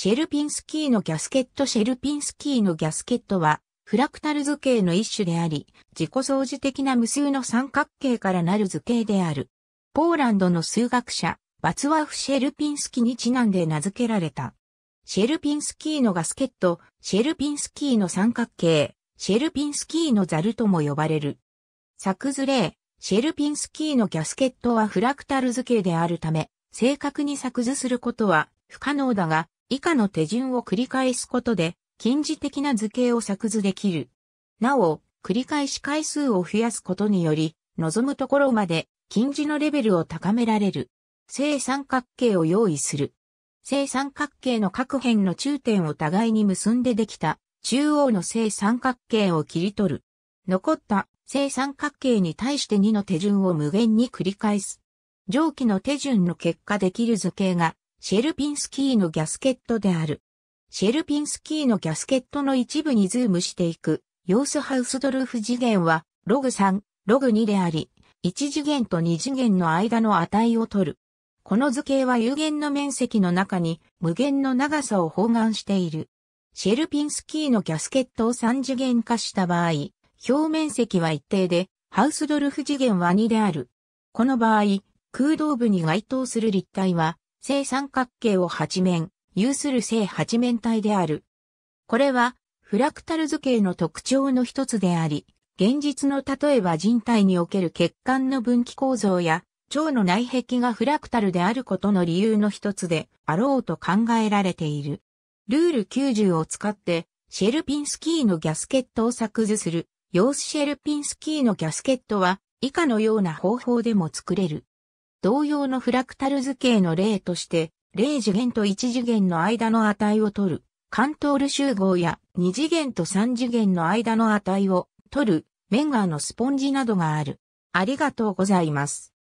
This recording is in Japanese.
シェルピンスキーのギャスケットシェルピンスキーのギャスケットは、フラクタル図形の一種であり、自己相似的な無数の三角形からなる図形である。ポーランドの数学者、バツワフ・シェルピンスキーにちなんで名付けられた。シェルピンスキーのガスケット、シェルピンスキーの三角形、シェルピンスキーのザルとも呼ばれる。作図例、シェルピンスキーのギャスケットはフラクタル図形であるため、正確に作図することは不可能だが、以下の手順を繰り返すことで、近似的な図形を作図できる。なお、繰り返し回数を増やすことにより、望むところまで近似のレベルを高められる。正三角形を用意する。正三角形の各辺の中点を互いに結んでできた中央の正三角形を切り取る。残った正三角形に対して2の手順を無限に繰り返す。上記の手順の結果できる図形がシェルピンスキーのギャスケットである。シェルピンスキーのギャスケットの一部にズームしていく、様子ハウスドルフ次元は、ログ3、ログ2であり、1次元と2次元の間の値を取る。この図形は有限の面積の中に無限の長さを包含している。シェルピンスキーのギャスケットを3次元化した場合、表面積は一定で、ハウスドルフ次元は2である。この場合、空洞部に該当する立体は正三角形を八面、有する正八面体である。これは、フラクタル図形の特徴の一つであり、現実の例えば人体における血管の分岐構造や、腸の内壁がフラクタルであることの理由の一つであろうと考えられている。ルール90を使って、シェルピンスキーのギャスケットを作図する、ヨースシェルピンスキーのギャスケットは、以下のような方法でも作れる。同様のフラクタル図形の例として、0次元と1次元の間の値を取る、カントール集合や2次元と3次元の間の値を取る、メンガーのスポンジなどがある。ありがとうございます。